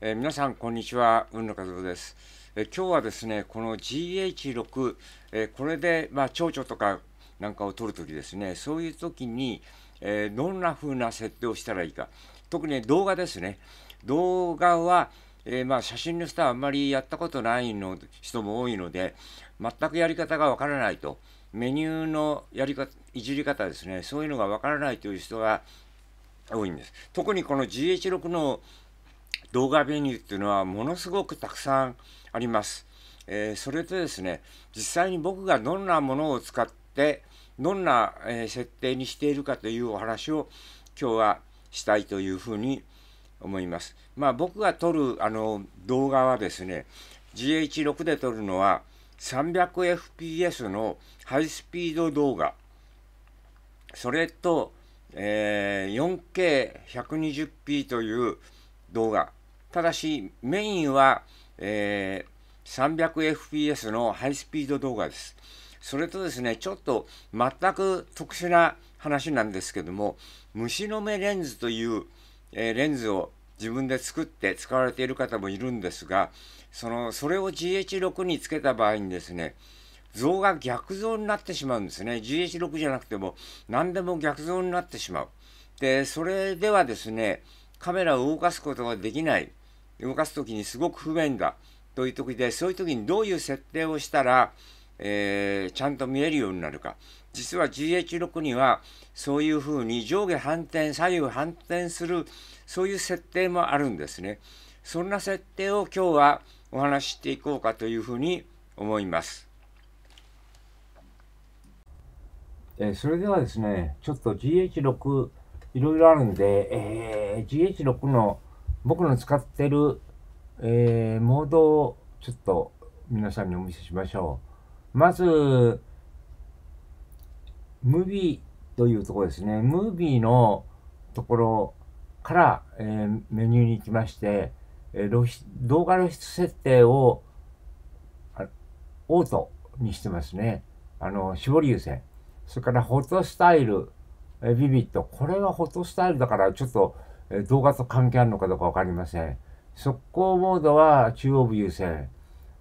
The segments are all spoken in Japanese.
えー、皆さんこんにちは海野和夫です、えー、今日はですねこの GH6、えー、これでまあ蝶々とかなんかを取る時ですねそういう時に、えどんな風な設定をしたらいいか特に、動画ですね動画は、えまあ、写真の人はあんまりやったことないの人も多いので全くやり方がわからないとメニューのやり方いじり方ですねそういうのがわからないという人が多いんです特にこの GH6 の動画メニューっていうのはものすごくたくさんあります。えー、それとですね実際に僕がどんなものを使ってどんな、え設定にしているかというお話を今日はしたいというふうに思います。まあ、僕が撮るあの動画はですね GH6 で撮るのは 300fps のハイスピード動画それと、えー、4K120p という動画ただし、メインは、えー、300fps のハイスピード動画です。それとですね、ちょっと全く特殊な話なんですけども、虫の目レンズという、えー、レンズを自分で作って使われている方もいるんですが、そのそれを GH6 につけた場合にですね、像が逆像になってしまうんですね。GH6 じゃなくても何でも逆像になってしまう。で、それではですね、カメラを動かすことができない動かす時にすごく不便だという時でそういう時にどういう設定をしたら、えー、ちゃんと見えるようになるか実は GH6 にはそういうふうに上下反転左右反転するそういう設定もあるんですねそんな設定を今日はお話ししていこうかというふうに思いますえそれではですねちょっと GH6 いろいろあるんで、えー、GH6 の僕の使ってる、えー、モードをちょっと皆さんにお見せしましょう。まず、ムービーというところですね。ムービーのところから、えー、メニューに行きまして、えー、露出動画露出設定をオートにしてますね。あの、絞り優先。それからフォトスタイル。えビビット。これがフォトスタイルだから、ちょっと、え動画と関係あるのかどうかわかりません。速攻モードは中央部優先。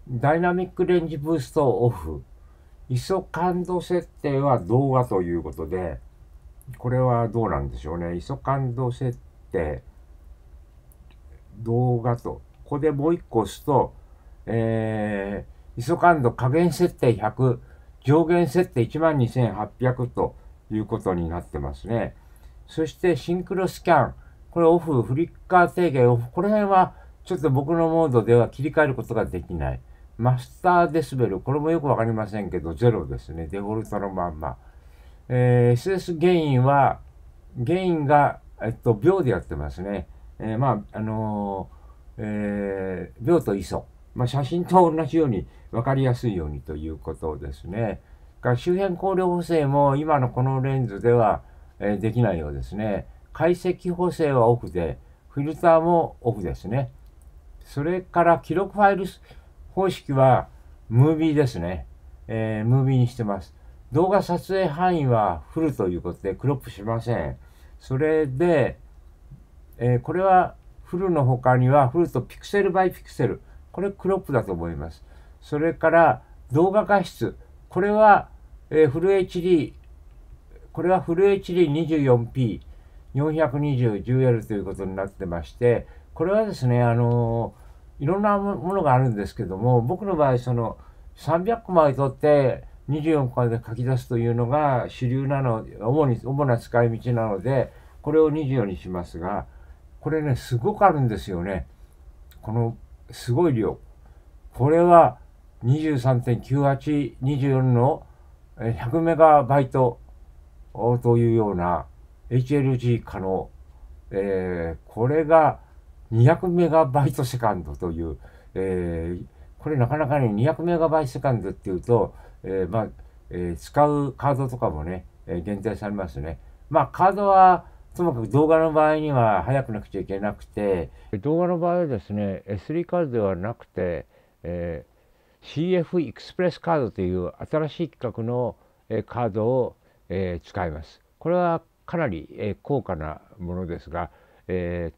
ダイナミックレンジブーストオフ。ISO 感度設定は動画ということで、これはどうなんでしょうね。ISO 感度設定、動画と。ここでもう一個押すと、えー、ISO 感度加減設定100、上限設定12800と、いうことになってますね。そしてシンクロスキャン。これオフ、フリッカー制限、オフ。この辺はちょっと僕のモードでは切り替えることができない。マスターデスベル。これもよくわかりませんけど、0ですね。デフォルトのまんま。えー、SS ゲインは、ゲインが、えっと、秒でやってますね。えー、まあ、あのー、えー、秒と ISO。まあ、写真と同じように分かりやすいようにということですね。が周辺光量補正も今のこのレンズでは、えできないようですね。解析補正は奥で、フィルターも奥ですね。それから記録ファイル方式は、ムービーですね。えー、ムービーにしてます。動画撮影範囲はフルということで、クロップしません。それで、えー、これはフルの他には、フルとピクセルバイピクセル。これクロップだと思います。それから、動画画質。これは、えー、フル HD、これはフル HD24P、4 2 0 1 0 l ということになってまして、これはですね、あのー、いろんなものがあるんですけども、僕の場合、その、300個まで取って24個まで書き出すというのが主流なの、主に、主な使い道なので、これを24にしますが、これね、すごくあるんですよね。この、すごい量。これは、23.9824の100メガバイトというような HLG 可能、えー、これが200メガバイトセカンドという、えー、これなかなかね、200メガバイトセカンドっていうと、えー、まあ、え使うカードとかもね、え限定されますね。まあ、カードは、ともかく動画の場合には早くなくちゃいけなくて、動画の場合はですね、S3 カードではなくて、えー CF エクスプレスカードという新しい企画のカードを使います。これはかなり高価なものですが、え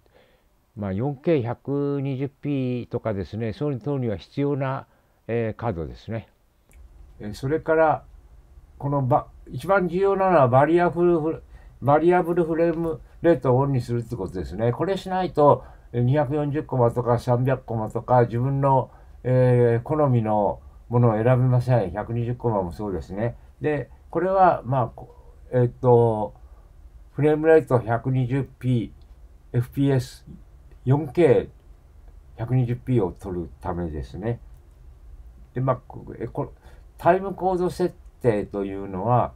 まあ、4K120p とかですねそういう等には必要なカードですね。それからこのば一番重要なのはバリアフルフバリアブルフレームレートをオンにするってことですね。これしないと240コマとか300コマとか自分のえー、好みのものを選びません。120コマもそうですね。で、これは、まあ、えー、っと、フレームラート 120p、FPS、4K、120p を取るためですね。で、まあ、こタイムコード設定というのは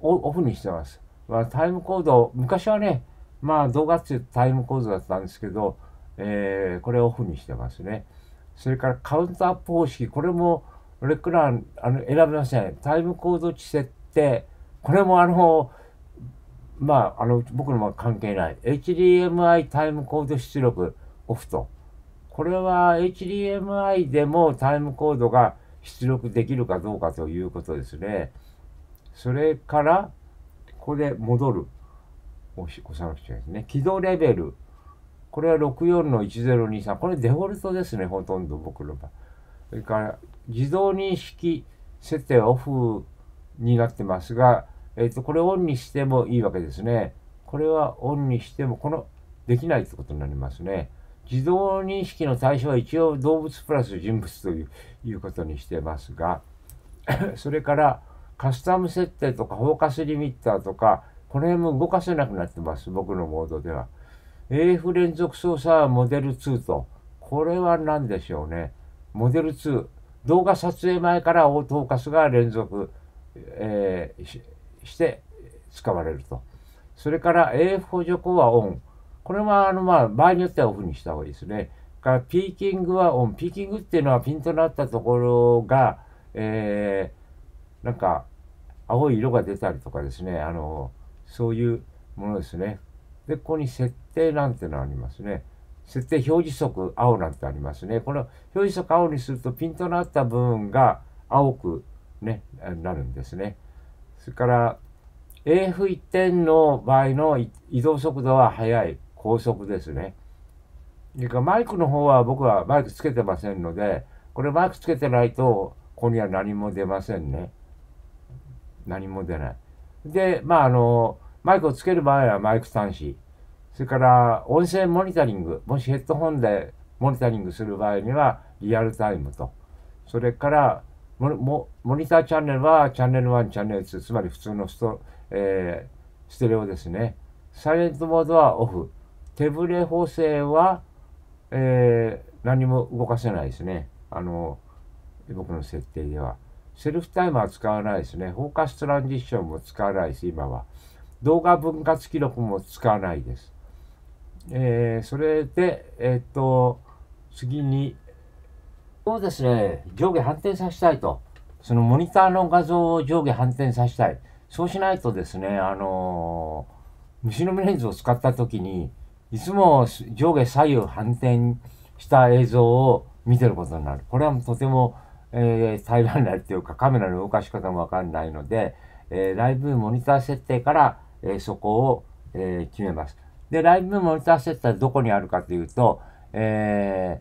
オフにしてます。まあ、タイムコード、昔はね、まあ動画っていうタイムコードだったんですけど、えー、これをオフにしてますね。それからカウントアップ方式、これもレクランあの選びません。タイムコード値設定、これもあの、まあ、あの、僕の関係ない。HDMI タイムコード出力オフと。これは HDMI でもタイムコードが出力できるかどうかということですね。それから、ここで戻る。おし、おさらしですね。起動レベル。これは64の1023。これデフォルトですね、ほとんど僕の場合。それから自動認識設定オフになってますが、えっ、ー、と、これオンにしてもいいわけですね。これはオンにしても、この、できないってことになりますね。自動認識の対象は一応動物プラス人物といういうことにしてますが、それからカスタム設定とかフォーカスリミッターとか、この辺も動かせなくなってます、僕のモードでは。AF 連続操作モデル2と、これは何でしょうね。モデル2、動画撮影前からオートフォーカスが連続、えー、して使われると。それから AF 補助項はオン。これはあの、まあ、場合によってはオフにした方がいいですね。からピーキングはオン。ピーキングっていうのはピンとなったところが、えー、なんか青い色が出たりとかですね、あのそういうものですね。で、ここに設定なんてのありますね。設定表示速青なんてありますね。この表示速青にするとピントのあった部分が青く、ね、なるんですね。それから AF1 点の場合の移動速度は速い高速ですね。かマイクの方は僕はマイクつけてませんので、これマイクつけてないと、ここには何も出ませんね。何も出ない。で、まああの、マイクをつける場合はマイク端子。それから音声モニタリング、もしヘッドホンでモニタリングする場合にはリアルタイムと、それからモニターチャンネルはチャンネル1、チャンネル2、つまり普通のスト,、えー、ステレオですね。サイレントモードはオフ。手ぶれ補正は、えー、何も動かせないですね。あの、僕の設定では。セルフタイマー使わないですね。フォーカストランジッションも使わないです、今は。動画分割記録も使わないです。えー、それで、えー、っと、次に、そうですね、上下反転させたいと。そのモニターの画像を上下反転させたい。そうしないとですね、あのー、虫のレンズを使った時に、いつも上下左右反転した映像を見てることになる。これはとても、えー、耐えられないというか、カメラの動かし方もわかんないので、えー、ライブモニター設定から、えー、そこを、え決めます。で、ライブモニター施設はどこにあるかというと、え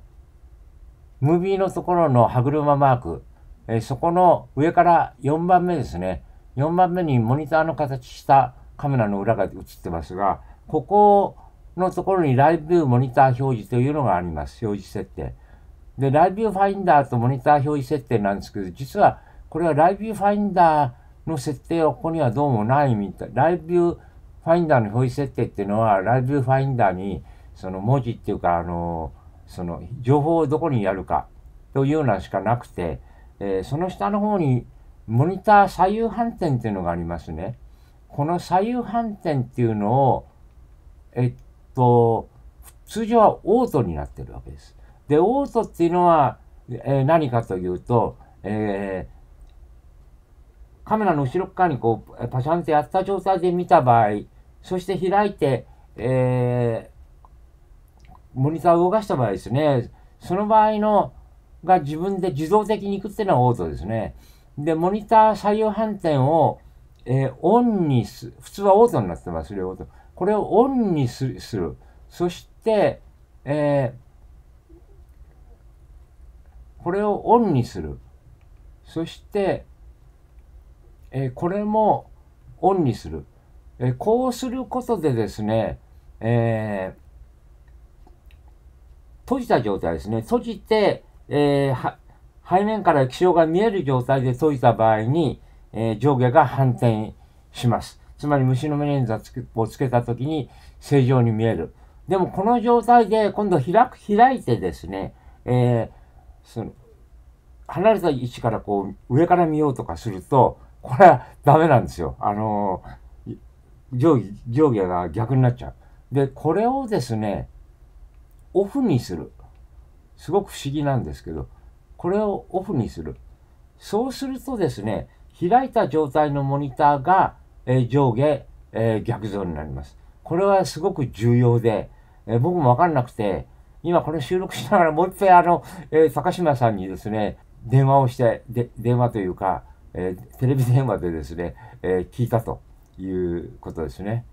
ー、ムービーのところの歯車マーク、えー、そこの上から4番目ですね。4番目にモニターの形したカメラの裏が映ってますが、ここのところにライブビューモニター表示というのがあります。表示設定。で、ライブビューファインダーとモニター表示設定なんですけど、実はこれはライブビューファインダーの設定はここにはどうもないみたい。ライブビューファインダーの表示設定っていうのは、ライブファインダーに、その文字っていうか、あの、その情報をどこにやるかというのしかなくて、えー、その下の方にモニター左右反転っていうのがありますね。この左右反転っていうのを、えっと、通常はオートになってるわけです。で、オートっていうのは、えー、何かというと、えー、カメラの後ろ側にこう、パシャンってやった状態で見た場合、そして開いて、えー、モニターを動かした場合ですね、その場合のが自分で自動的に行くっていうのはオートですね。で、モニター左右反転を、えー、オンにす、普通はオートになってます、ね、オート。これをオンにする。そして、えー、これをオンにする。そして、えー、これもオンにする。えこうすることでですね、えー、閉じた状態ですね。閉じて、えー、背面から気象が見える状態で閉じた場合に、えー、上下が反転します。つまり虫のメレンザをつけた時に正常に見える。でもこの状態で今度開く、開いてですね、えその、離れた位置からこう上から見ようとかすると、これはダメなんですよ。あのー上下、上下が逆になっちゃう。で、これをですね、オフにする。すごく不思議なんですけど、これをオフにする。そうするとですね、開いた状態のモニターが、えー、上下、えー、逆像になります。これはすごく重要で、えー、僕もわかんなくて、今これ収録しながらもう一回あの、え高島さんにですね、電話をして、で、電話というか、えテレビ電話でですね、え聞いたと。いうことですね。